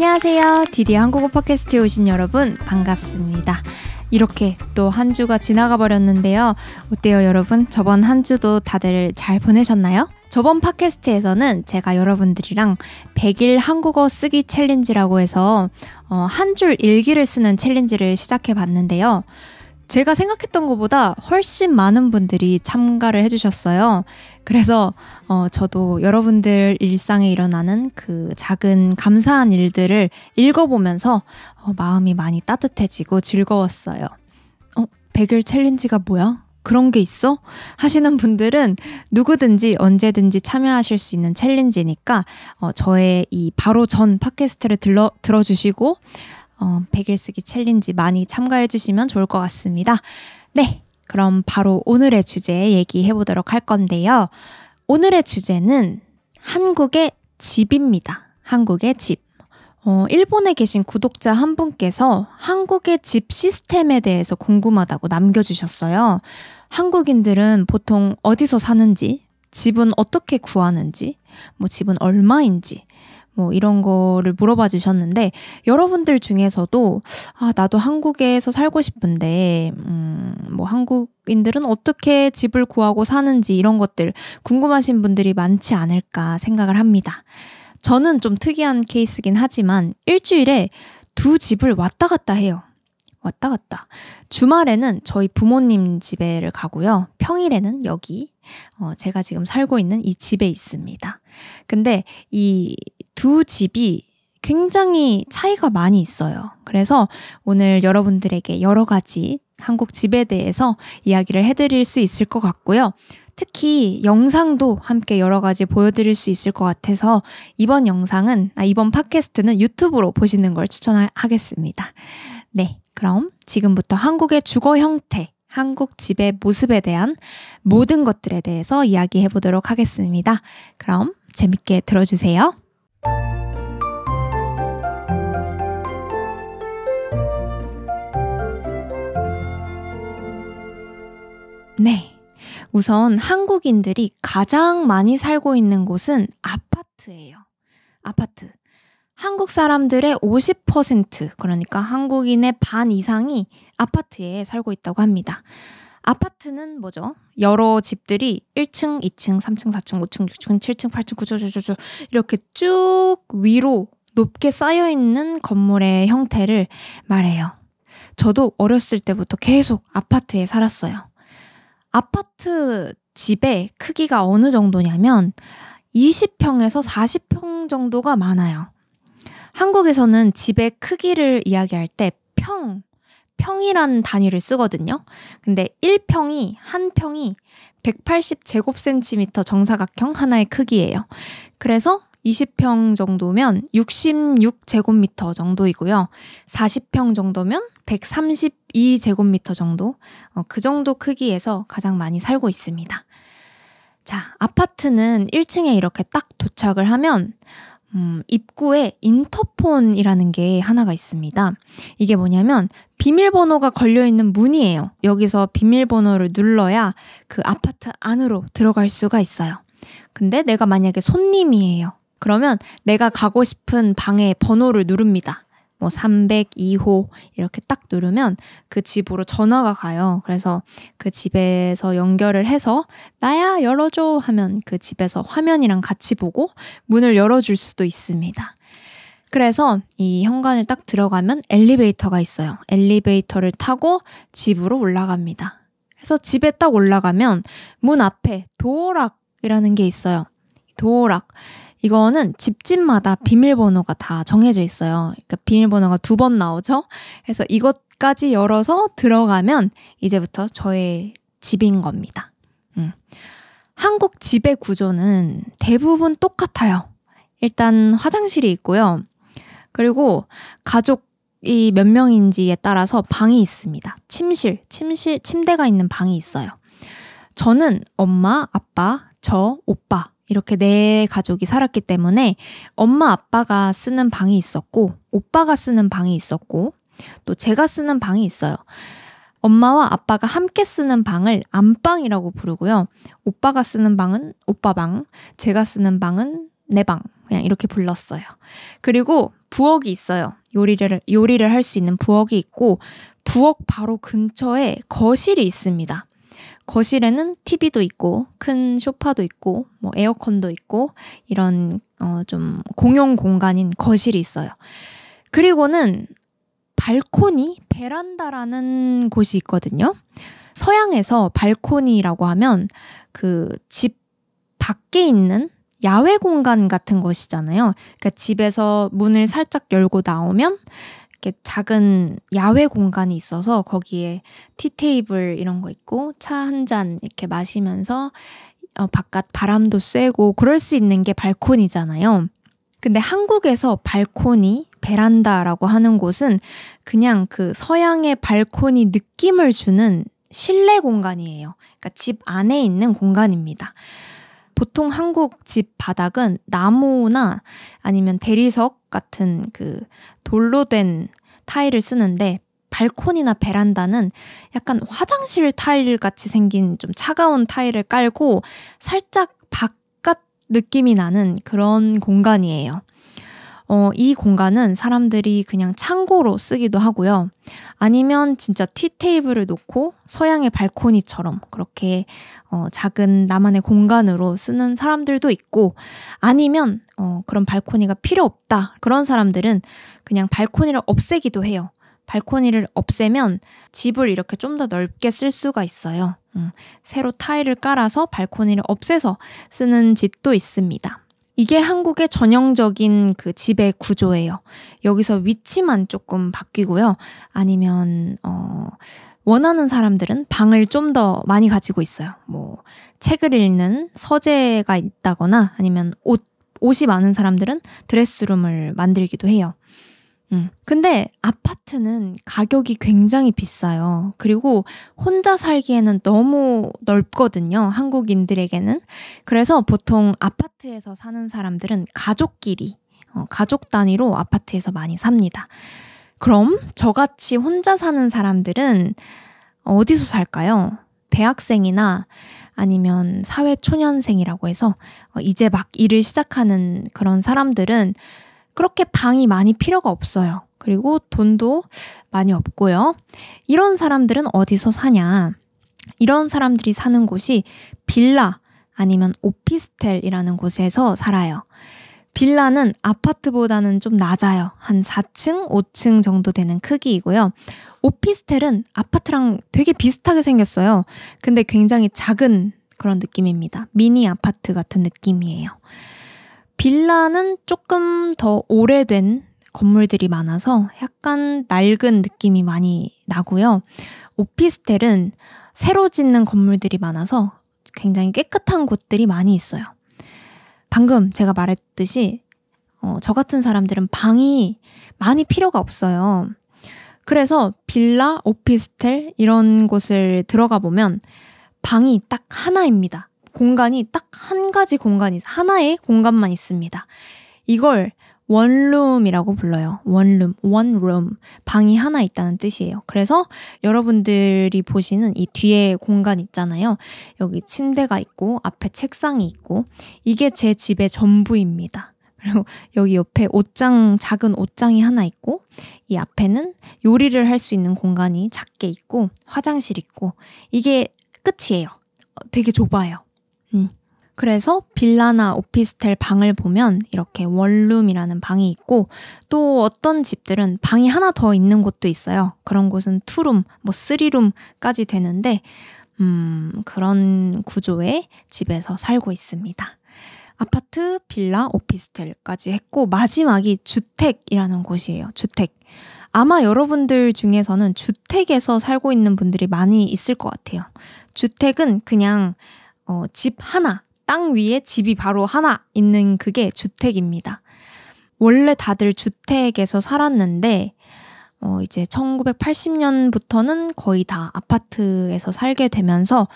안녕하세요. 디디 한국어 팟캐스트에 오신 여러분 반갑습니다. 이렇게 또 한 주가 지나가 버렸는데요. 어때요, 여러분? 저번 한 주도 다들 잘 보내셨나요? 저번 팟캐스트에서는 제가 여러분들이랑 100일 한국어 쓰기 챌린지라고 해서 어, 한 줄 일기를 쓰는 챌린지를 시작해 봤는데요. 제가 생각했던 것보다 훨씬 많은 분들이 참가를 해주셨어요. 그래서 어, 저도 여러분들 일상에 일어나는 그 작은 감사한 일들을 읽어보면서 어, 마음이 많이 따뜻해지고 즐거웠어요. 어, 100일 챌린지가 뭐야? 그런 게 있어? 하시는 분들은 누구든지 언제든지 참여하실 수 있는 챌린지니까 어, 저의 이 바로 전 팟캐스트를 들러, 들어주시고 어, 100일 쓰기 챌린지 많이 참가해 주시면 좋을 것 같습니다. 네, 그럼 바로 오늘의 주제 얘기해 보도록 할 건데요. 오늘의 주제는 한국의 집입니다. 한국의 집. 어, 일본에 계신 구독자 한 분께서 한국의 집 시스템에 대해서 궁금하다고 남겨주셨어요. 한국인들은 보통 어디서 사는지, 집은 어떻게 구하는지, 뭐 집은 얼마인지, 뭐 이런 거를 물어봐 주셨는데 여러분들 중에서도 아 나도 한국에서 살고 싶은데 음뭐 한국인들은 어떻게 집을 구하고 사는지 이런 것들 궁금하신 분들이 많지 않을까 생각을 합니다. 저는 좀 특이한 케이스긴 하지만 일주일에 두 집을 왔다 갔다 해요. 왔다 갔다. 주말에는 저희 부모님 집에를 가고요. 평일에는 여기, 어, 제가 지금 살고 있는 이 집에 있습니다. 근데 이 두 집이 굉장히 차이가 많이 있어요. 그래서 오늘 여러분들에게 여러 가지 한국 집에 대해서 이야기를 해드릴 수 있을 것 같고요. 특히 영상도 함께 여러 가지 보여드릴 수 있을 것 같아서 이번 영상은, 아, 이번 팟캐스트는 유튜브로 보시는 걸 추천하겠습니다. 네. 그럼 지금부터 한국의 주거 형태, 한국 집의 모습에 대한 모든 것들에 대해서 이야기해 보도록 하겠습니다. 그럼 재밌게 들어주세요. 네. 우선 한국인들이 가장 많이 살고 있는 곳은 아파트예요. 아파트. 한국 사람들의 50% 그러니까 한국인의 반 이상이 아파트에 살고 있다고 합니다. 아파트는 뭐죠? 여러 집들이 1층, 2층, 3층, 4층, 5층, 6층, 7층, 8층, 9층, 9층, 9층 이렇게 쭉 위로 높게 쌓여 있는 건물의 형태를 말해요. 저도 어렸을 때부터 계속 아파트에 살았어요. 아파트 집의 크기가 어느 정도냐면 20평에서 40평 정도가 많아요. 한국에서는 집의 크기를 이야기할 때 평, 평이라는 단위를 쓰거든요. 근데 1평이 한 평이 180제곱센티미터 정사각형 하나의 크기예요. 그래서 20평 정도면 66제곱미터 정도이고요. 40평 정도면 132제곱미터 정도. 어, 그 정도 크기에서 가장 많이 살고 있습니다. 자, 아파트는 1층에 이렇게 딱 도착을 하면 음, 입구에 인터폰이라는 게 하나가 있습니다. 이게 뭐냐면 비밀번호가 걸려있는 문이에요. 여기서 비밀번호를 눌러야 그 아파트 안으로 들어갈 수가 있어요. 근데 내가 만약에 손님이에요. 그러면 내가 가고 싶은 방의 번호를 누릅니다. 뭐 302호 이렇게 딱 누르면 그 집으로 전화가 가요. 그래서 그 집에서 연결을 해서 나야 열어줘 하면 그 집에서 화면이랑 같이 보고 문을 열어줄 수도 있습니다. 그래서 이 현관을 딱 들어가면 엘리베이터가 있어요. 엘리베이터를 타고 집으로 올라갑니다. 그래서 집에 딱 올라가면 문 앞에 도어락이라는 게 있어요. 도어락. 이거는 집집마다 비밀번호가 다 정해져 있어요. 그러니까 비밀번호가 두 번 나오죠. 그래서 이것까지 열어서 들어가면 이제부터 저의 집인 겁니다. 음. 한국 집의 구조는 대부분 똑같아요. 일단 화장실이 있고요. 그리고 가족이 몇 명인지에 따라서 방이 있습니다. 침실, 침실, 침대가 있는 방이 있어요. 저는 엄마, 아빠, 저, 오빠 이렇게 네 가족이 살았기 때문에 엄마 아빠가 쓰는 방이 있었고 오빠가 쓰는 방이 있었고 또 제가 쓰는 방이 있어요. 엄마와 아빠가 함께 쓰는 방을 안방이라고 부르고요. 오빠가 쓰는 방은 오빠 방, 제가 쓰는 방은 내 방. 그냥 이렇게 불렀어요. 그리고 부엌이 있어요. 요리를 요리를 할 수 있는 부엌이 있고 부엌 바로 근처에 거실이 있습니다. 거실에는 TV도 있고 큰 소파도 있고 뭐 에어컨도 있고 이런 어좀 공용 공간인 거실이 있어요. 그리고는 발코니 베란다라는 곳이 있거든요. 서양에서 발코니라고 하면 그 집 밖에 있는 야외 공간 같은 것이잖아요. 그러니까 집에서 문을 살짝 열고 나오면 이렇게 작은 야외 공간이 있어서 거기에 티테이블 이런 거 있고 차 한 잔 이렇게 마시면서 어, 바깥 바람도 쐬고 그럴 수 있는 게 발코니잖아요. 근데 한국에서 발코니, 베란다라고 하는 곳은 그냥 그 서양의 발코니 느낌을 주는 실내 공간이에요. 그러니까 집 안에 있는 공간입니다. 보통 한국 집 바닥은 나무나 아니면 대리석 같은 그 돌로 된 타일을 쓰는데 발코니나 베란다는 약간 화장실 타일 같이 생긴 좀 차가운 타일을 깔고 살짝 바깥 느낌이 나는 그런 공간이에요. 어, 이 공간은 사람들이 그냥 창고로 쓰기도 하고요. 아니면 진짜 티테이블을 놓고 서양의 발코니처럼 그렇게 어, 작은 나만의 공간으로 쓰는 사람들도 있고 아니면 어, 그런 발코니가 필요 없다. 그런 사람들은 그냥 발코니를 없애기도 해요. 발코니를 없애면 집을 이렇게 좀 더 넓게 쓸 수가 있어요. 음, 새로 타일을 깔아서 발코니를 없애서 쓰는 집도 있습니다. 이게 한국의 전형적인 그 집의 구조예요. 여기서 위치만 조금 바뀌고요. 아니면, 어, 원하는 사람들은 방을 좀 더 많이 가지고 있어요. 뭐, 책을 읽는 서재가 있다거나 아니면 옷, 옷이 많은 사람들은 드레스룸을 만들기도 해요. 음. 근데 아파트는 가격이 굉장히 비싸요. 그리고 혼자 살기에는 너무 넓거든요. 한국인들에게는. 그래서 보통 아파트에서 사는 사람들은 가족끼리, 어, 가족 단위로 아파트에서 많이 삽니다. 그럼 저같이 혼자 사는 사람들은 어디서 살까요? 대학생이나 아니면 사회초년생이라고 해서 어, 이제 막 일을 시작하는 그런 사람들은 그렇게 방이 많이 필요가 없어요. 그리고 돈도 많이 없고요. 이런 사람들은 어디서 사냐? 이런 사람들이 사는 곳이 빌라 아니면 오피스텔이라는 곳에서 살아요. 빌라는 아파트보다는 좀 낮아요. 한 4층, 5층 정도 되는 크기이고요. 오피스텔은 아파트랑 되게 비슷하게 생겼어요. 근데 굉장히 작은 그런 느낌입니다. 미니 아파트 같은 느낌이에요. 빌라는 조금 더 오래된 건물들이 많아서 약간 낡은 느낌이 많이 나고요. 오피스텔은 새로 짓는 건물들이 많아서 굉장히 깨끗한 곳들이 많이 있어요. 방금 제가 말했듯이 어, 저 같은 사람들은 방이 많이 필요가 없어요. 그래서 빌라, 오피스텔 이런 곳을 들어가 보면 방이 딱 하나입니다. 공간이 딱 한 가지 공간이 하나의 공간만 있습니다. 이걸 원룸이라고 불러요. 원룸, 원룸. 방이 하나 있다는 뜻이에요. 그래서 여러분들이 보시는 이 뒤에 공간 있잖아요. 여기 침대가 있고 앞에 책상이 있고 이게 제 집의 전부입니다. 그리고 여기 옆에 옷장 작은 옷장이 하나 있고 이 앞에는 요리를 할 수 있는 공간이 작게 있고 화장실 있고 이게 끝이에요. 어, 되게 좁아요. 그래서 빌라나 오피스텔 방을 보면 이렇게 원룸이라는 방이 있고 또 어떤 집들은 방이 하나 더 있는 곳도 있어요. 그런 곳은 투룸, 뭐 쓰리룸까지 되는데 음, 그런 구조의 집에서 살고 있습니다. 아파트, 빌라, 오피스텔까지 했고 마지막이 주택이라는 곳이에요. 주택. 아마 여러분들 중에서는 주택에서 살고 있는 분들이 많이 있을 것 같아요. 주택은 그냥 어, 집 하나, 땅 위에 집이 바로 하나 있는 그게 주택입니다. 원래 다들 주택에서 살았는데, 어, 이제 1980년부터는 거의 다 아파트에서 살게 되면서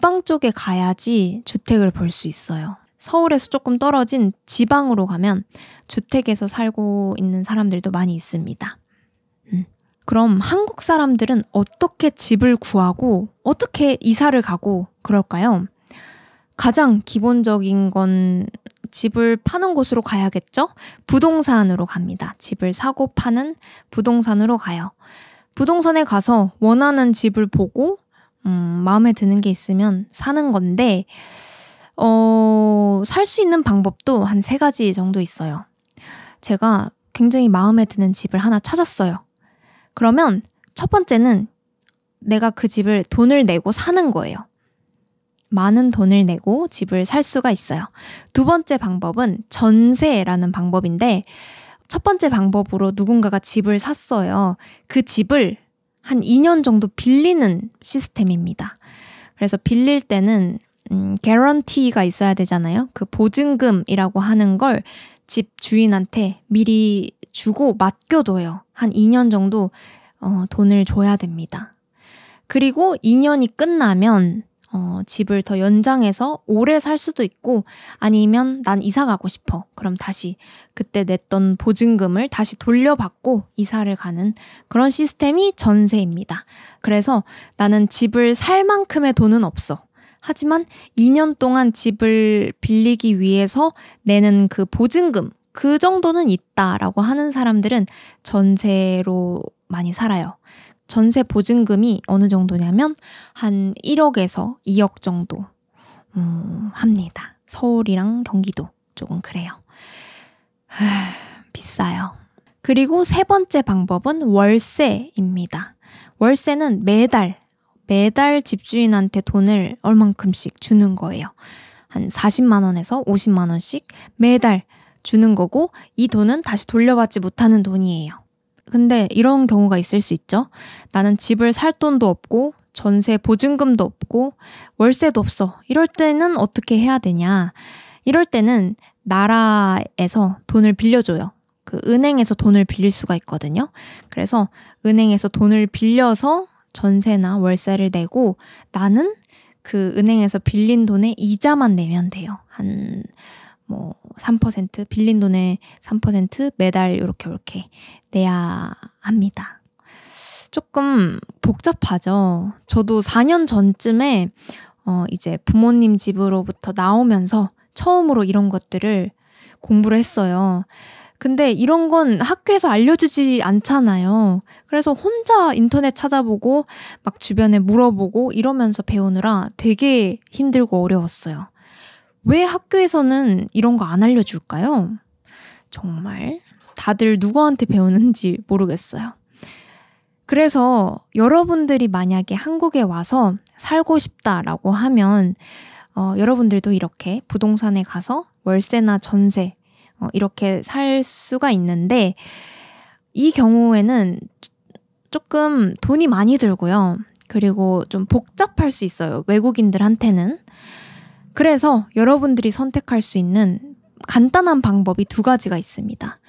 지방 쪽에 가야지 주택을 볼 수 있어요. 서울에서 조금 떨어진 지방으로 가면 주택에서 살고 있는 사람들도 많이 있습니다. 그럼 한국 사람들은 어떻게 집을 구하고 어떻게 이사를 가고 그럴까요? 가장 기본적인 건 집을 파는 곳으로 가야겠죠? 부동산으로 갑니다. 집을 사고 파는 부동산으로 가요. 부동산에 가서 원하는 집을 보고, 음, 마음에 드는 게 있으면 사는 건데, 어, 살 수 있는 방법도 한 세 가지 정도 있어요. 제가 굉장히 마음에 드는 집을 하나 찾았어요. 그러면 첫 번째는 내가 그 집을 돈을 내고 사는 거예요. 많은 돈을 내고 집을 살 수가 있어요. 두 번째 방법은 전세라는 방법인데, 첫 번째 방법으로 누군가가 집을 샀어요. 그 집을 한 2년 정도 빌리는 시스템입니다. 그래서 빌릴 때는 음, guarantee가 있어야 되잖아요. 그 보증금이라고 하는 걸 집 주인한테 미리 주고 맡겨둬요. 한 2년 정도 어, 돈을 줘야 됩니다. 그리고 2년이 끝나면 어, 집을 더 연장해서 오래 살 수도 있고 아니면 난 이사 가고 싶어. 그럼 다시 그때 냈던 보증금을 다시 돌려받고 이사를 가는 그런 시스템이 전세입니다. 그래서 나는 집을 살 만큼의 돈은 없어. 하지만 2년 동안 집을 빌리기 위해서 내는 그 보증금, 그 정도는 있다라고 하는 사람들은 전세로 많이 살아요. 전세 보증금이 어느 정도냐면 한 1억에서 2억 정도 음, 합니다. 서울이랑 경기도 조금 그래요. 하, 비싸요. 그리고 세 번째 방법은 월세입니다. 월세는 매달 매달 집주인한테 돈을 얼만큼씩 주는 거예요. 한 40만 원에서 50만 원씩 매달 주는 거고 이 돈은 다시 돌려받지 못하는 돈이에요. 근데 이런 경우가 있을 수 있죠. 나는 집을 살 돈도 없고 전세 보증금도 없고 월세도 없어. 이럴 때는 어떻게 해야 되냐? 이럴 때는 나라에서 돈을 빌려줘요. 그 은행에서 돈을 빌릴 수가 있거든요. 그래서 은행에서 돈을 빌려서 전세나 월세를 내고 나는 그 은행에서 빌린 돈의 이자만 내면 돼요. 한, 뭐, 3% 빌린 돈의 3% 매달 이렇게 이렇게 내야 합니다. 조금 복잡하죠. 저도 4년 전쯤에 어 이제 부모님 집으로부터 나오면서 처음으로 이런 것들을 공부를 했어요. 근데 이런 건 학교에서 알려주지 않잖아요. 그래서 혼자 인터넷 찾아보고 막 주변에 물어보고 이러면서 배우느라 되게 힘들고 어려웠어요. 왜 학교에서는 이런 거 안 알려줄까요? 정말 다들 누구한테 배우는지 모르겠어요. 그래서 여러분들이 만약에 한국에 와서 살고 싶다라고 하면 어, 여러분들도 이렇게 부동산에 가서 월세나 전세 어, 이렇게 살 수가 있는데 이 경우에는 조금 돈이 많이 들고요. 그리고 좀 복잡할 수 있어요. 외국인들한테는. 그래서 여러분들이 선택할 수 있는 간단한 방법이 두 가지가 있습니다.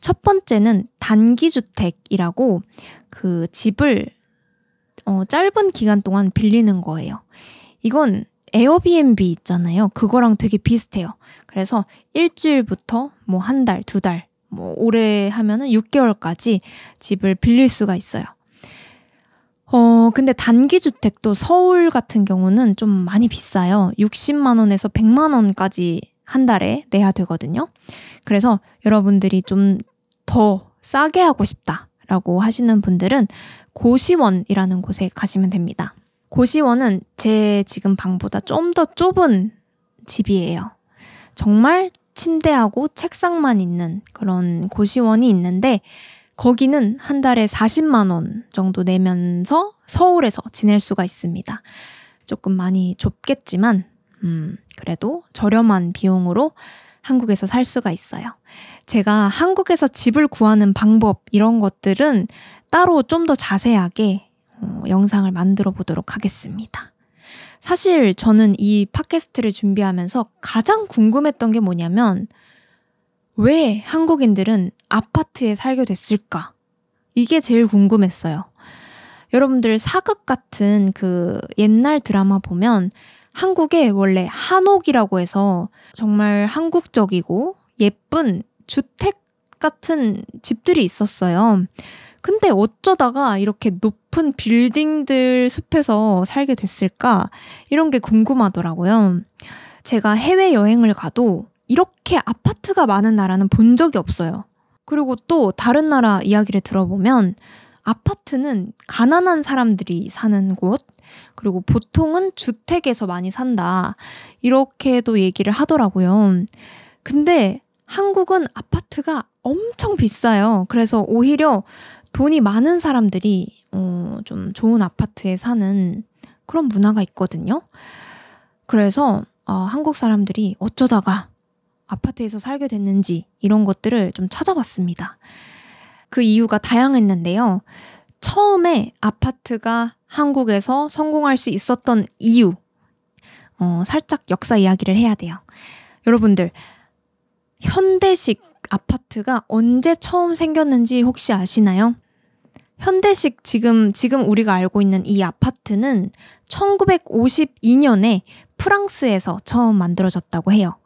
첫 번째는 단기주택이라고 그 집을 어, 짧은 기간 동안 빌리는 거예요. 이건 에어비앤비 있잖아요. 그거랑 되게 비슷해요. 그래서 일주일부터 뭐 한 달, 두 달, 뭐 오래 하면은 6개월까지 집을 빌릴 수가 있어요. 어, 근데 단기 주택도 서울 같은 경우는 좀 많이 비싸요. 60만 원에서 100만 원까지 한 달에 내야 되거든요. 그래서 여러분들이 좀 더 싸게 하고 싶다라고 하시는 분들은 고시원이라는 곳에 가시면 됩니다. 고시원은 제 지금 방보다 좀 더 좁은 집이에요. 정말 침대하고 책상만 있는 그런 고시원이 있는데 거기는 한 달에 40만 원 정도 내면서 서울에서 지낼 수가 있습니다. 조금 많이 좁겠지만 음, 그래도 저렴한 비용으로 한국에서 살 수가 있어요. 제가 한국에서 집을 구하는 방법 이런 것들은 따로 좀 더 자세하게 어, 영상을 만들어 보도록 하겠습니다. 사실 저는 이 팟캐스트를 준비하면서 가장 궁금했던 게 뭐냐면 왜 한국인들은 아파트에 살게 됐을까? 이게 제일 궁금했어요. 여러분들 사극 같은 그 옛날 드라마 보면 한국에 원래 한옥이라고 해서 정말 한국적이고 예쁜 주택 같은 집들이 있었어요. 근데 어쩌다가 이렇게 높은 빌딩들 숲에서 살게 됐을까? 이런 게 궁금하더라고요. 제가 해외여행을 가도 이렇게 아파트가 많은 나라는 본 적이 없어요. 그리고 또 다른 나라 이야기를 들어보면 아파트는 가난한 사람들이 사는 곳, 그리고 보통은 주택에서 많이 산다. 이렇게도 얘기를 하더라고요. 근데 한국은 아파트가 엄청 비싸요. 그래서 오히려 돈이 많은 사람들이 어, 좀 좋은 아파트에 사는 그런 문화가 있거든요. 그래서 어, 한국 사람들이 어쩌다가 아파트에서 살게 됐는지 이런 것들을 좀 찾아봤습니다. 그 이유가 다양했는데요. 처음에 아파트가 한국에서 성공할 수 있었던 이유, 어, 살짝 역사 이야기를 해야 돼요. 여러분들, 현대식 아파트가 언제 처음 생겼는지 혹시 아시나요? 현대식 지금, 지금 우리가 알고 있는 이 아파트는 1952년에 프랑스에서 처음 만들어졌다고 해요.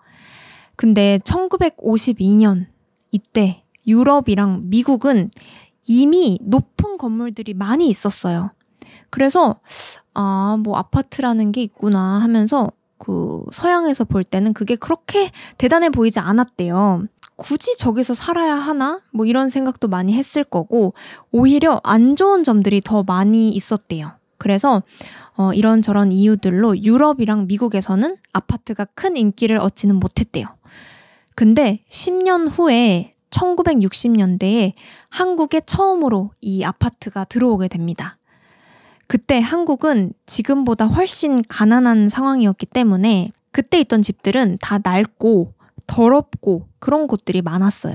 근데 1952년 이때 유럽이랑 미국은 이미 높은 건물들이 많이 있었어요. 그래서 아, 뭐 아파트라는 게 있구나 하면서 그 서양에서 볼 때는 그게 그렇게 대단해 보이지 않았대요. 굳이 저기서 살아야 하나? 뭐 이런 생각도 많이 했을 거고, 오히려 안 좋은 점들이 더 많이 있었대요. 그래서 어, 이런저런 이유들로 유럽이랑 미국에서는 아파트가 큰 인기를 얻지는 못했대요. 근데 10년 후에 1960년대에 한국에 처음으로 이 아파트가 들어오게 됩니다. 그때 한국은 지금보다 훨씬 가난한 상황이었기 때문에 그때 있던 집들은 다 낡고 더럽고 그런 곳들이 많았어요.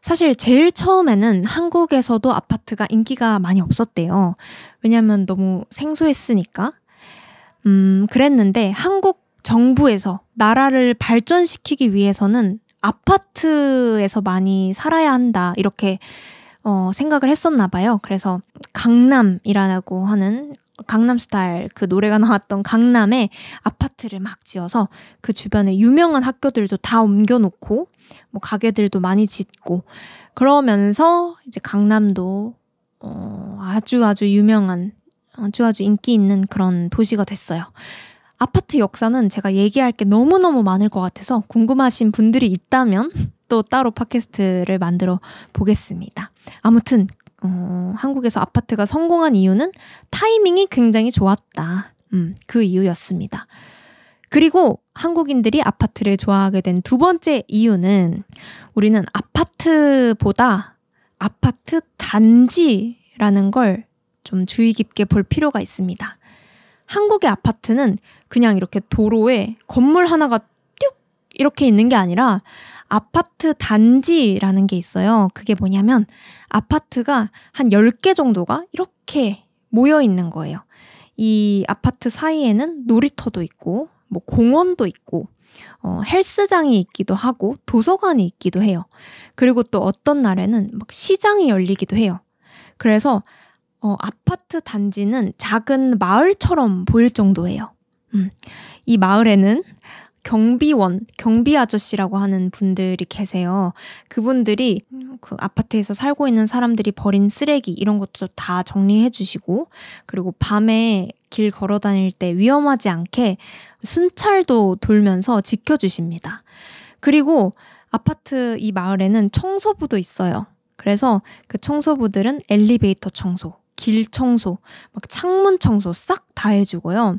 사실 제일 처음에는 한국에서도 아파트가 인기가 많이 없었대요. 왜냐면 너무 생소했으니까. 음, 그랬는데 한국 정부에서 나라를 발전시키기 위해서는 아파트에서 많이 살아야 한다 이렇게 어, 생각을 했었나 봐요. 그래서 강남이라고 하는 강남스타일 그 노래가 나왔던 강남에 아파트를 막 지어서 그 주변에 유명한 학교들도 다 옮겨놓고 뭐 가게들도 많이 짓고 그러면서 이제 강남도 어, 아주 아주 유명한 아주 아주 인기 있는 그런 도시가 됐어요. 아파트 역사는 제가 얘기할 게 너무너무 많을 것 같아서 궁금하신 분들이 있다면 또 따로 팟캐스트를 만들어 보겠습니다. 아무튼, 어, 한국에서 아파트가 성공한 이유는 타이밍이 굉장히 좋았다. 음, 그 이유였습니다. 그리고 한국인들이 아파트를 좋아하게 된 두 번째 이유는 우리는 아파트보다 아파트 단지라는 걸 좀 주의 깊게 볼 필요가 있습니다. 한국의 아파트는 그냥 이렇게 도로에 건물 하나가 뚝 이렇게 있는 게 아니라 아파트 단지라는 게 있어요. 그게 뭐냐면 아파트가 한 10개 정도가 이렇게 모여 있는 거예요. 이 아파트 사이에는 놀이터도 있고 뭐 공원도 있고 어, 헬스장이 있기도 하고 도서관이 있기도 해요. 그리고 또 어떤 날에는 막 시장이 열리기도 해요. 그래서 어, 아파트 단지는 작은 마을처럼 보일 정도예요. 음, 이 마을에는 경비원, 경비 아저씨라고 하는 분들이 계세요. 그분들이 그 아파트에서 살고 있는 사람들이 버린 쓰레기 이런 것도 다 정리해 주시고 그리고 밤에 길 걸어 다닐 때 위험하지 않게 순찰도 돌면서 지켜 주십니다. 그리고 아파트 이 마을에는 청소부도 있어요. 그래서 그 청소부들은 엘리베이터 청소, 길 청소, 막 창문 청소 싹 다 해주고요.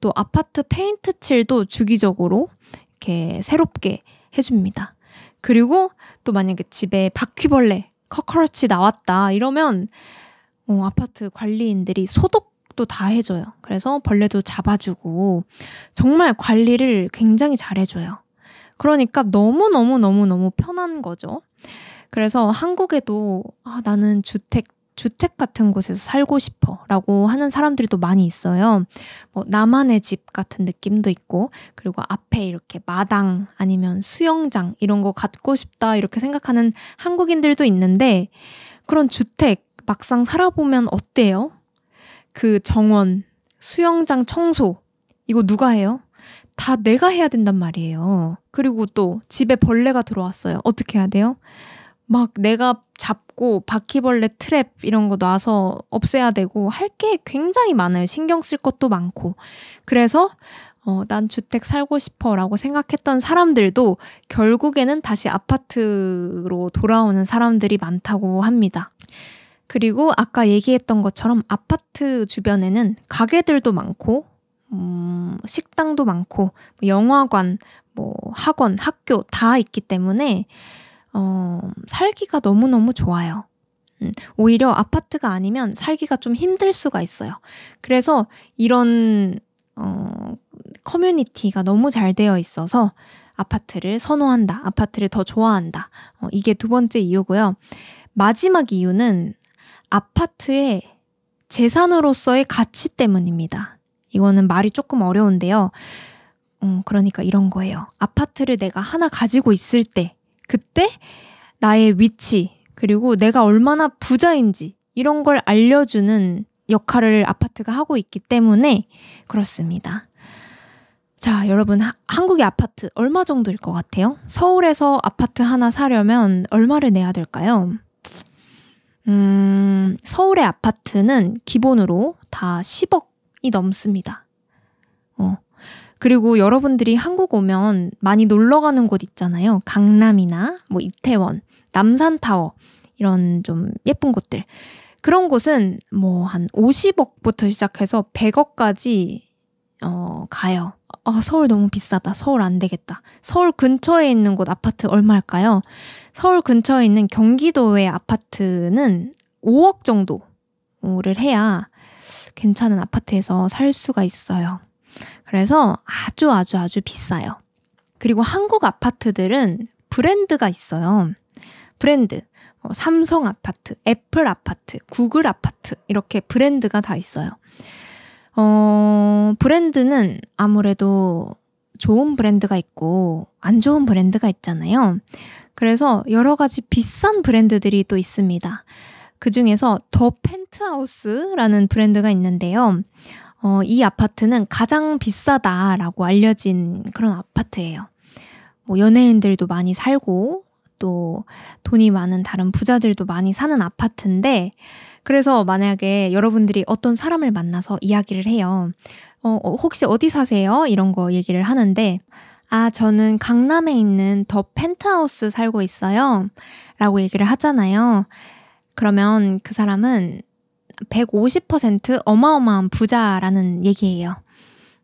또 아파트 페인트 칠도 주기적으로 이렇게 새롭게 해줍니다. 그리고 또 만약에 집에 바퀴벌레, 커커러치 나왔다 이러면 어, 아파트 관리인들이 소독도 다 해줘요. 그래서 벌레도 잡아주고 정말 관리를 굉장히 잘 해줘요. 그러니까 너무너무너무너무 편한 거죠. 그래서 한국에도 아, 나는 주택 주택 같은 곳에서 살고 싶어 라고 하는 사람들이 또 많이 있어요. 뭐, 나만의 집 같은 느낌도 있고, 그리고 앞에 이렇게 마당 아니면 수영장 이런 거 갖고 싶다 이렇게 생각하는 한국인들도 있는데, 그런 주택 막상 살아보면 어때요? 그 정원, 수영장 청소, 이거 누가 해요? 다 내가 해야 된단 말이에요. 그리고 또 집에 벌레가 들어왔어요. 어떻게 해야 돼요? 막 내가 잡고 바퀴벌레 트랩 이런 거 놔서 없애야 되고 할 게 굉장히 많아요. 신경 쓸 것도 많고. 그래서 어, 난 주택 살고 싶어 라고 생각했던 사람들도 결국에는 다시 아파트로 돌아오는 사람들이 많다고 합니다. 그리고 아까 얘기했던 것처럼 아파트 주변에는 가게들도 많고, 음, 식당도 많고, 영화관, 뭐 학원, 학교 다 있기 때문에 어, 살기가 너무너무 좋아요. 음, 오히려 아파트가 아니면 살기가 좀 힘들 수가 있어요. 그래서 이런 어, 커뮤니티가 너무 잘 되어 있어서 아파트를 선호한다, 아파트를 더 좋아한다. 어, 이게 두 번째 이유고요. 마지막 이유는 아파트의 재산으로서의 가치 때문입니다. 이거는 말이 조금 어려운데요. 음, 그러니까 이런 거예요. 아파트를 내가 하나 가지고 있을 때 그때 나의 위치, 그리고 내가 얼마나 부자인지 이런 걸 알려주는 역할을 아파트가 하고 있기 때문에 그렇습니다. 자, 여러분, 하, 한국의 아파트 얼마 정도일 것 같아요? 서울에서 아파트 하나 사려면 얼마를 내야 될까요? 음, 서울의 아파트는 기본으로 다 10억이 넘습니다. 어, 그리고 여러분들이 한국 오면 많이 놀러 가는 곳 있잖아요. 강남이나 뭐 이태원, 남산타워, 이런 좀 예쁜 곳들. 그런 곳은 뭐 한 50억부터 시작해서 100억까지 어, 가요. 어, 서울 너무 비싸다. 서울 안 되겠다. 서울 근처에 있는 곳 아파트 얼마일까요? 서울 근처에 있는 경기도의 아파트는 5억 정도를 해야 괜찮은 아파트에서 살 수가 있어요. 그래서 아주 아주 아주 비싸요. 그리고 한국 아파트들은 브랜드가 있어요. 브랜드. 뭐 삼성 아파트, 애플 아파트, 구글 아파트, 이렇게 브랜드가 다 있어요. 어, 브랜드는 아무래도 좋은 브랜드가 있고 안 좋은 브랜드가 있잖아요. 그래서 여러 가지 비싼 브랜드들이 또 있습니다. 그 중에서 더 펜트하우스라는 브랜드가 있는데요. 어, 이 아파트는 가장 비싸다라고 알려진 그런 아파트예요. 뭐 연예인들도 많이 살고 또 돈이 많은 다른 부자들도 많이 사는 아파트인데 그래서 만약에 여러분들이 어떤 사람을 만나서 이야기를 해요. 어, 어 혹시 어디 사세요? 이런 거 얘기를 하는데 아, 저는 강남에 있는 더 펜트하우스 살고 있어요. 라고 얘기를 하잖아요. 그러면 그 사람은 150% 어마어마한 부자라는 얘기예요.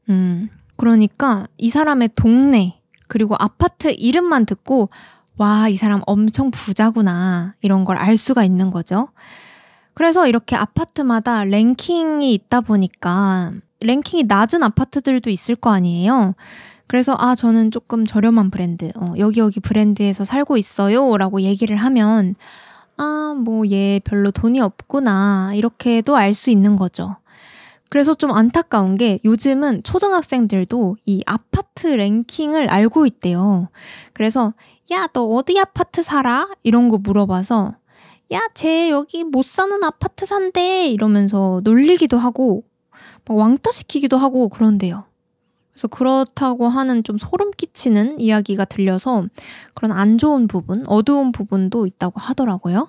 음, 그러니까 이 사람의 동네, 그리고 아파트 이름만 듣고, 와, 이 사람 엄청 부자구나. 이런 걸 알 수가 있는 거죠. 그래서 이렇게 아파트마다 랭킹이 있다 보니까, 랭킹이 낮은 아파트들도 있을 거 아니에요. 그래서 아 저는 조금 저렴한 브랜드 어, 여기 여기 브랜드에서 살고 있어요라고 얘기를 하면 아, 뭐 얘 별로 돈이 없구나. 이렇게도 알 수 있는 거죠. 그래서 좀 안타까운 게 요즘은 초등학생들도 이 아파트 랭킹을 알고 있대요. 그래서 야, 너 어디 아파트 살아? 이런 거 물어봐서 야, 쟤 여기 못 사는 아파트 산대 이러면서 놀리기도 하고 왕따 시키기도 하고 그런데요. 그래서 그렇다고 하는 좀 소름 끼치는 이야기가 들려서 그런 안 좋은 부분, 어두운 부분도 있다고 하더라고요.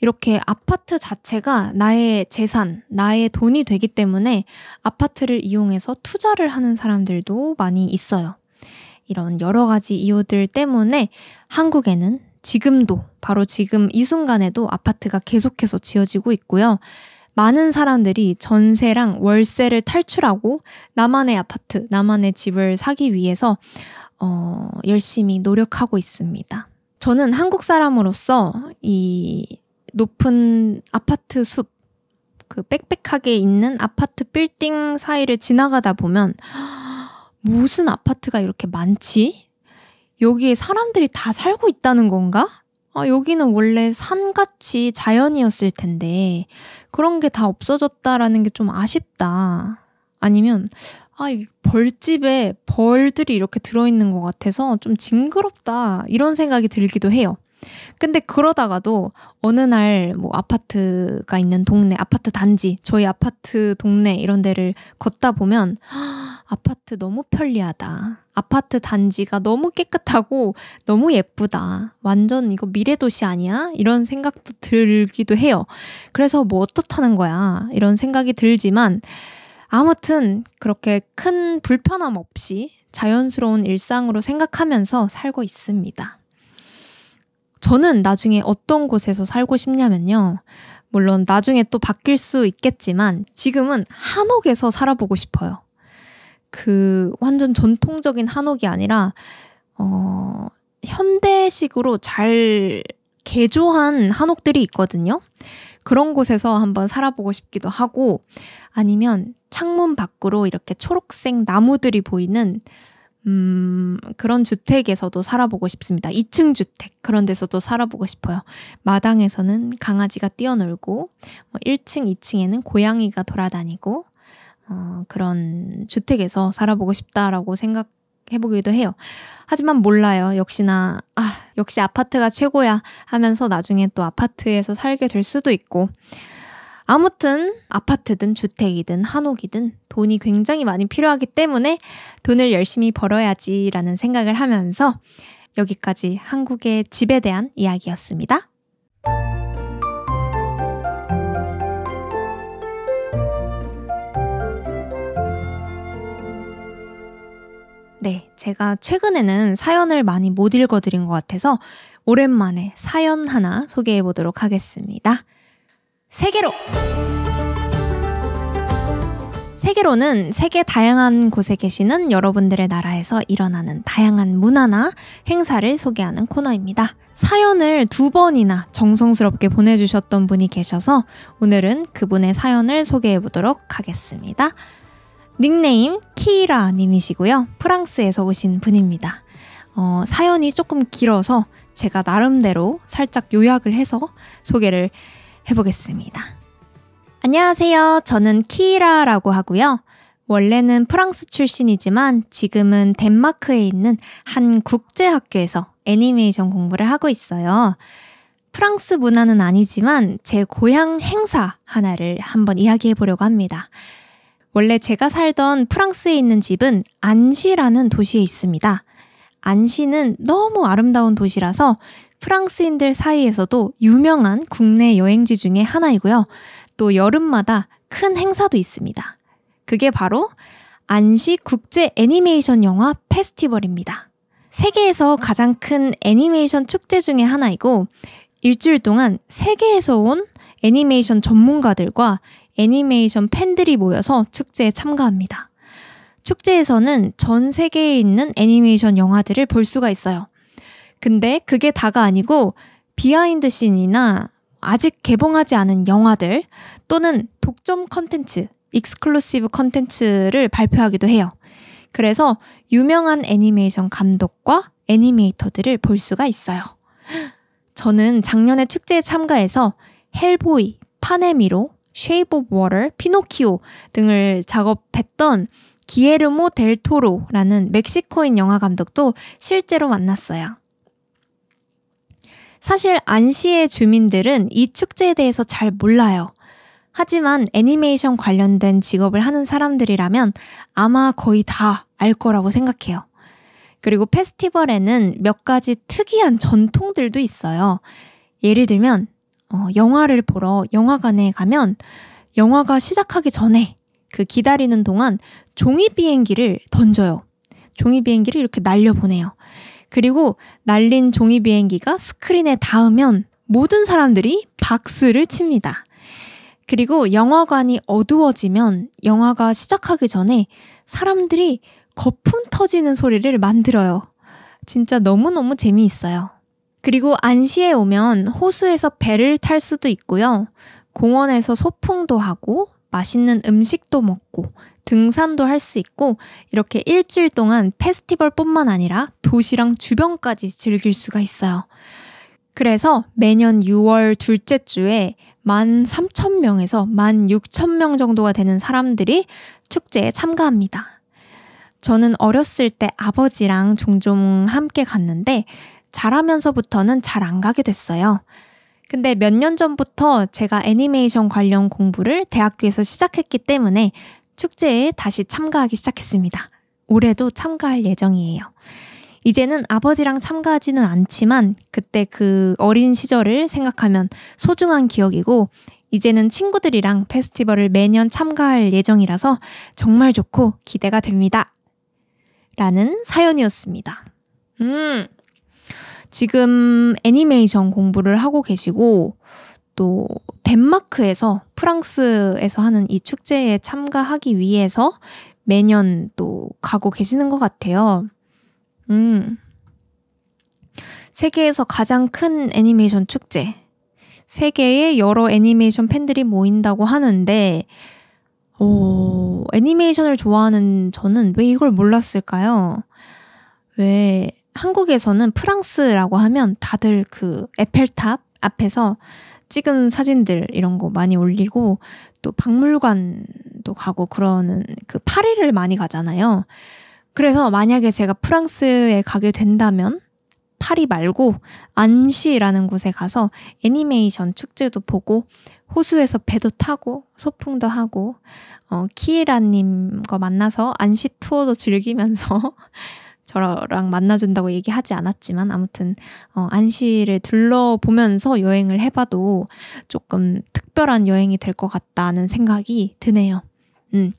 이렇게 아파트 자체가 나의 재산, 나의 돈이 되기 때문에 아파트를 이용해서 투자를 하는 사람들도 많이 있어요. 이런 여러 가지 이유들 때문에 한국에는 지금도, 바로 지금 이 순간에도 아파트가 계속해서 지어지고 있고요. 많은 사람들이 전세랑 월세를 탈출하고 나만의 아파트, 나만의 집을 사기 위해서 어, 열심히 노력하고 있습니다. 저는 한국 사람으로서 이 높은 아파트 숲, 그 빽빽하게 있는 아파트 빌딩 사이를 지나가다 보면 무슨 아파트가 이렇게 많지? 여기에 사람들이 다 살고 있다는 건가? 아, 여기는 원래 산같이 자연이었을 텐데, 그런 게 다 없어졌다라는 게 좀 아쉽다. 아니면, 아, 이 벌집에 벌들이 이렇게 들어있는 것 같아서 좀 징그럽다. 이런 생각이 들기도 해요. 근데 그러다가도 어느 날 뭐 아파트가 있는 동네, 아파트 단지, 저희 아파트 동네 이런 데를 걷다 보면 아, 아파트 너무 편리하다. 아파트 단지가 너무 깨끗하고 너무 예쁘다. 완전 이거 미래도시 아니야? 이런 생각도 들기도 해요. 그래서 뭐 어떻다는 거야? 이런 생각이 들지만 아무튼 그렇게 큰 불편함 없이 자연스러운 일상으로 생각하면서 살고 있습니다. 저는 나중에 어떤 곳에서 살고 싶냐면요. 물론 나중에 또 바뀔 수 있겠지만 지금은 한옥에서 살아보고 싶어요. 그 완전 전통적인 한옥이 아니라 어 현대식으로 잘 개조한 한옥들이 있거든요. 그런 곳에서 한번 살아보고 싶기도 하고 아니면 창문 밖으로 이렇게 초록색 나무들이 보이는 음, 그런 주택에서도 살아보고 싶습니다. 2층 주택 그런 데서도 살아보고 싶어요. 마당에서는 강아지가 뛰어놀고 뭐 1층, 2층에는 고양이가 돌아다니고 어, 그런 주택에서 살아보고 싶다라고 생각해보기도 해요. 하지만 몰라요. 역시나, 아, 역시 아파트가 최고야 하면서 나중에 또 아파트에서 살게 될 수도 있고. 아무튼 아파트든 주택이든 한옥이든 돈이 굉장히 많이 필요하기 때문에 돈을 열심히 벌어야지라는 생각을 하면서 여기까지 한국의 집에 대한 이야기였습니다. 네, 제가 최근에는 사연을 많이 못 읽어드린 것 같아서 오랜만에 사연 하나 소개해 보도록 하겠습니다. 세계로! 세계로는 세계 다양한 곳에 계시는 여러분들의 나라에서 일어나는 다양한 문화나 행사를 소개하는 코너입니다. 사연을 두 번이나 정성스럽게 보내주셨던 분이 계셔서 오늘은 그분의 사연을 소개해 보도록 하겠습니다. 닉네임 키이라 님이시고요. 프랑스에서 오신 분입니다. 어, 사연이 조금 길어서 제가 나름대로 살짝 요약을 해서 소개를 해보겠습니다. 안녕하세요. 저는 키이라라고 하고요. 원래는 프랑스 출신이지만 지금은 덴마크에 있는 한 국제학교에서 애니메이션 공부를 하고 있어요. 프랑스 문화는 아니지만 제 고향 행사 하나를 한번 이야기해 보려고 합니다. 원래 제가 살던 프랑스에 있는 집은 안시라는 도시에 있습니다. 안시는 너무 아름다운 도시라서 프랑스인들 사이에서도 유명한 국내 여행지 중에 하나이고요. 또 여름마다 큰 행사도 있습니다. 그게 바로 안시 국제 애니메이션 영화 페스티벌입니다. 세계에서 가장 큰 애니메이션 축제 중의 하나이고 일주일 동안 세계에서 온 애니메이션 전문가들과 애니메이션 팬들이 모여서 축제에 참가합니다. 축제에서는 전 세계에 있는 애니메이션 영화들을 볼 수가 있어요. 근데 그게 다가 아니고 비하인드 씬이나 아직 개봉하지 않은 영화들 또는 독점 컨텐츠, 익스클루시브 컨텐츠를 발표하기도 해요. 그래서 유명한 애니메이션 감독과 애니메이터들을 볼 수가 있어요. 저는 작년에 축제에 참가해서 헬보이, 파네미로, Shape of Water, 피노키오 등을 작업했던 기에르모 델 토로라는 멕시코인 영화 감독도 실제로 만났어요. 사실 안시의 주민들은 이 축제에 대해서 잘 몰라요. 하지만 애니메이션 관련된 직업을 하는 사람들이라면 아마 거의 다 알 거라고 생각해요. 그리고 페스티벌에는 몇 가지 특이한 전통들도 있어요. 예를 들면 어, 영화를 보러 영화관에 가면 영화가 시작하기 전에 그 기다리는 동안 종이 비행기를 던져요. 종이 비행기를 이렇게 날려보내요. 그리고 날린 종이 비행기가 스크린에 닿으면 모든 사람들이 박수를 칩니다. 그리고 영화관이 어두워지면 영화가 시작하기 전에 사람들이 거품 터지는 소리를 만들어요. 진짜 너무너무 재미있어요. 그리고 안시에 오면 호수에서 배를 탈 수도 있고요. 공원에서 소풍도 하고 맛있는 음식도 먹고 등산도 할 수 있고 이렇게 일주일 동안 페스티벌뿐만 아니라 도시랑 주변까지 즐길 수가 있어요. 그래서 매년 6월 둘째 주에 13,000명에서 16,000명 정도가 되는 사람들이 축제에 참가합니다. 저는 어렸을 때 아버지랑 종종 함께 갔는데 잘하면서부터는 잘 안 가게 됐어요. 근데 몇 년 전부터 제가 애니메이션 관련 공부를 대학교에서 시작했기 때문에 축제에 다시 참가하기 시작했습니다. 올해도 참가할 예정이에요. 이제는 아버지랑 참가하지는 않지만 그때 그 어린 시절을 생각하면 소중한 기억이고 이제는 친구들이랑 페스티벌을 매년 참가할 예정이라서 정말 좋고 기대가 됩니다. 라는 사연이었습니다. 음, 지금 애니메이션 공부를 하고 계시고 또 덴마크에서 프랑스에서 하는 이 축제에 참가하기 위해서 매년 또 가고 계시는 것 같아요. 음. 세계에서 가장 큰 애니메이션 축제. 세계의 여러 애니메이션 팬들이 모인다고 하는데, 오, 애니메이션을 좋아하는 저는 왜 이걸 몰랐을까요? 왜 한국에서는 프랑스라고 하면 다들 그 에펠탑 앞에서 찍은 사진들 이런 거 많이 올리고 또 박물관도 가고 그러는 그 파리를 많이 가잖아요. 그래서 만약에 제가 프랑스에 가게 된다면 파리 말고 안시라는 곳에 가서 애니메이션 축제도 보고 호수에서 배도 타고 소풍도 하고 어, 키에라님과 만나서 안시 투어도 즐기면서 저랑 만나준다고 얘기하지 않았지만 아무튼 어, 안시를 둘러보면서 여행을 해봐도 조금 특별한 여행이 될 것 같다는 생각이 드네요. 음.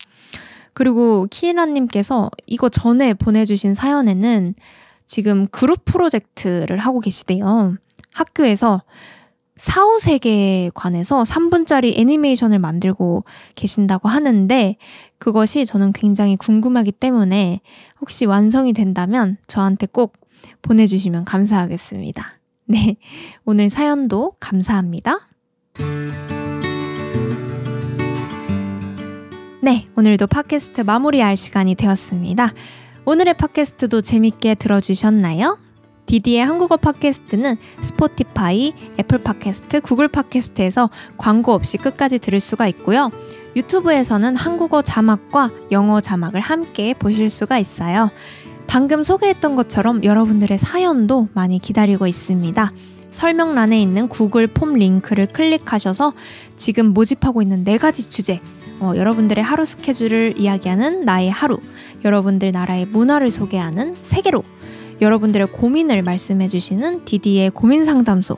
그리고 키라님께서 이거 전에 보내주신 사연에는 지금 그룹 프로젝트를 하고 계시대요. 학교에서 사후세계에 관해서 3분짜리 애니메이션을 만들고 계신다고 하는데 그것이 저는 굉장히 궁금하기 때문에 혹시 완성이 된다면 저한테 꼭 보내주시면 감사하겠습니다. 네. 오늘 사연도 감사합니다. 네. 오늘도 팟캐스트 마무리할 시간이 되었습니다. 오늘의 팟캐스트도 재밌게 들어주셨나요? 디디의 한국어 팟캐스트는 스포티파이, 애플 팟캐스트, 구글 팟캐스트에서 광고 없이 끝까지 들을 수가 있고요. 유튜브에서는 한국어 자막과 영어 자막을 함께 보실 수가 있어요. 방금 소개했던 것처럼 여러분들의 사연도 많이 기다리고 있습니다. 설명란에 있는 구글 폼 링크를 클릭하셔서 지금 모집하고 있는 네 가지 주제, 어, 여러분들의 하루 스케줄을 이야기하는 나의 하루, 여러분들 나라의 문화를 소개하는 세계로, 여러분들의 고민을 말씀해주시는 디디의 고민 상담소,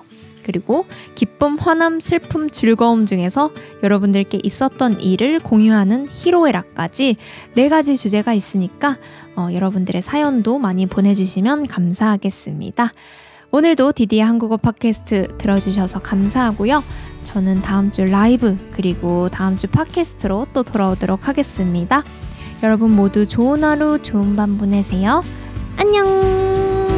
그리고 기쁨, 화남, 슬픔, 즐거움 중에서 여러분들께 있었던 일을 공유하는 히로에락까지네 가지 주제가 있으니까 어, 여러분들의 사연도 많이 보내주시면 감사하겠습니다. 오늘도 디디의 한국어 팟캐스트 들어주셔서 감사하고요. 저는 다음 주 라이브 그리고 다음 주 팟캐스트로 또 돌아오도록 하겠습니다. 여러분 모두 좋은 하루, 좋은 밤 보내세요. 안녕!